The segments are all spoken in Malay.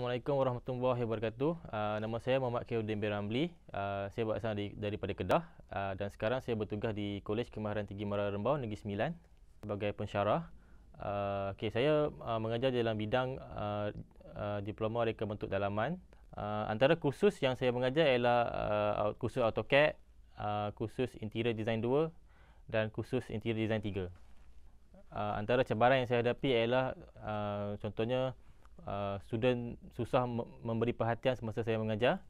Assalamualaikum warahmatullahi wabarakatuh. Uh, nama saya Muhammad Kiyuddin bin Uh, saya berasal di, daripada Kedah uh, dan sekarang saya bertugas di Kolej Kemahiran Tinggi Mara Rembau Negeri Sembilan sebagai pensyarah. Uh, okay, saya uh, mengajar dalam bidang uh, uh, diploma reka bentuk dalaman. Uh, antara kursus yang saya mengajar ialah uh, kursus AutoCAD, uh, kursus Interior Design 2 dan kursus Interior Design 3. Uh, antara cabaran yang saya hadapi ialah uh, contohnya uh, student susah memberi perhatian semasa saya mengajar.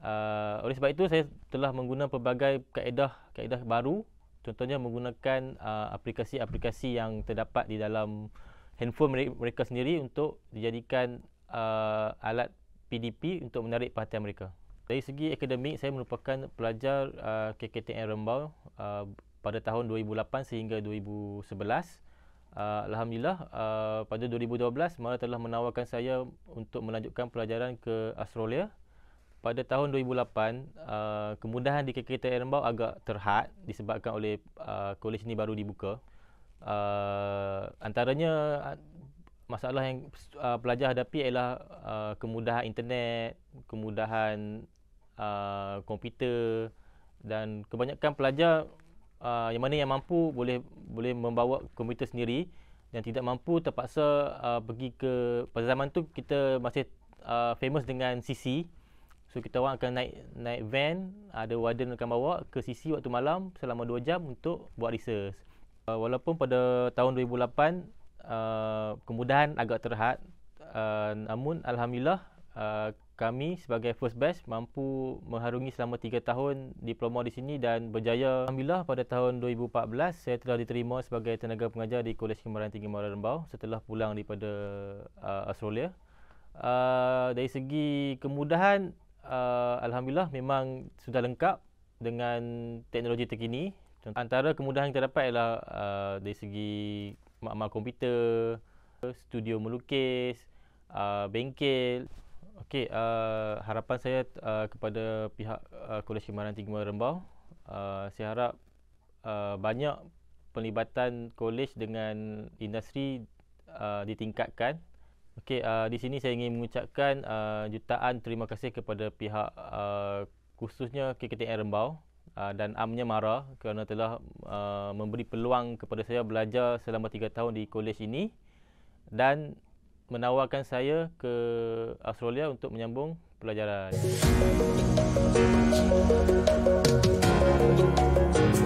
Uh, oleh sebab itu saya telah menggunakan pelbagai kaedah kaedah baru. Contohnya menggunakan uh, aplikasi-aplikasi yang terdapat di dalam handphone mereka sendiri untuk dijadikan uh, alat PDP untuk menarik perhatian mereka. Dari segi akademik saya merupakan pelajar uh, KKTN Rembau uh, pada tahun 2008 sehingga 2011 uh, alhamdulillah uh, pada 2012 Mara telah menawarkan saya untuk melanjutkan pelajaran ke Australia. Pada tahun 2008, uh, ah, kemudahan di KKT Erembau agak terhad disebabkan oleh uh, kolej ini baru dibuka. Uh, antaranya masalah yang uh, pelajar hadapi ialah uh, kemudahan internet, kemudahan uh, komputer dan kebanyakan pelajar uh, yang mana yang mampu boleh boleh membawa komputer sendiri yang tidak mampu terpaksa uh, pergi ke pada zaman tu kita masih uh, famous dengan CC so kita orang akan naik naik van ada warden akan bawa ke CC waktu malam selama 2 jam untuk buat research uh, walaupun pada tahun 2008 uh, kemudahan agak terhad uh, namun alhamdulillah uh, kami sebagai first batch mampu mengharungi selama 3 tahun diploma di sini dan berjaya. Alhamdulillah pada tahun 2014 saya telah diterima sebagai tenaga pengajar di Kolej Kemarahan Tinggi Muara Rembau setelah pulang daripada uh, Australia. Uh, dari segi kemudahan, uh, Alhamdulillah memang sudah lengkap dengan teknologi terkini. Antara kemudahan yang kita dapat ialah uh, dari segi makmal komputer, studio melukis, uh, bengkel. Okey, uh, harapan saya uh, kepada pihak uh, Kolej Kemahiran Tinggi Rembau. uh, saya harap uh, banyak pelibatan kolej dengan industri uh, ditingkatkan. Okey, uh, di sini saya ingin mengucapkan uh, jutaan terima kasih kepada pihak uh, khususnya KKTN Rembau uh, dan amnya Mara kerana telah uh, memberi peluang kepada saya belajar selama tiga tahun di kolej ini dan menawarkan saya ke Australia untuk menyambung pelajaran. Thank